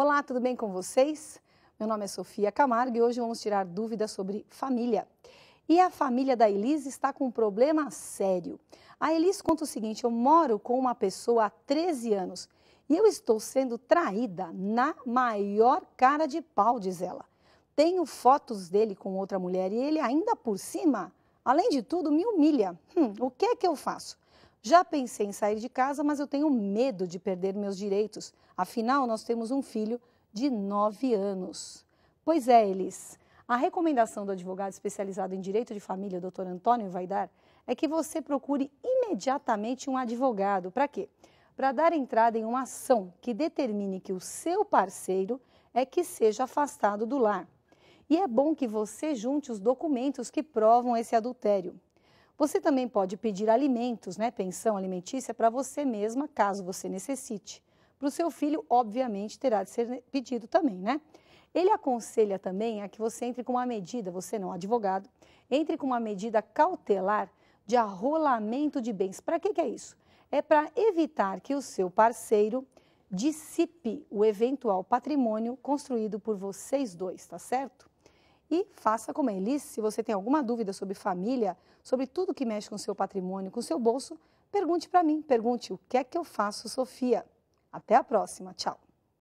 Olá, tudo bem com vocês? Meu nome é Sofia Camargo e hoje vamos tirar dúvidas sobre família. E a família da Elise está com um problema sério. A Elise conta o seguinte: eu moro com uma pessoa há 13 anos e eu estou sendo traída na maior cara de pau, diz ela. Tenho fotos dele com outra mulher e ele ainda por cima, além de tudo, me humilha. Hum, o que é que eu faço? Já pensei em sair de casa, mas eu tenho medo de perder meus direitos. Afinal, nós temos um filho de 9 anos. Pois é, Elis. A recomendação do advogado especializado em direito de família, Dr. Antônio Vaidar, é que você procure imediatamente um advogado. Para quê? Para dar entrada em uma ação que determine que o seu parceiro é que seja afastado do lar. E é bom que você junte os documentos que provam esse adultério. Você também pode pedir alimentos, né, pensão alimentícia, para você mesma, caso você necessite. Para o seu filho, obviamente, terá de ser pedido também, né? Ele aconselha também a que você entre com uma medida, você não advogado, entre com uma medida cautelar de arrolamento de bens. Para que, que é isso? É para evitar que o seu parceiro dissipe o eventual patrimônio construído por vocês dois, tá certo? E faça como a Elis, se você tem alguma dúvida sobre família, sobre tudo que mexe com o seu patrimônio, com o seu bolso, pergunte para mim, pergunte o que é que eu faço, Sofia. Até a próxima, tchau!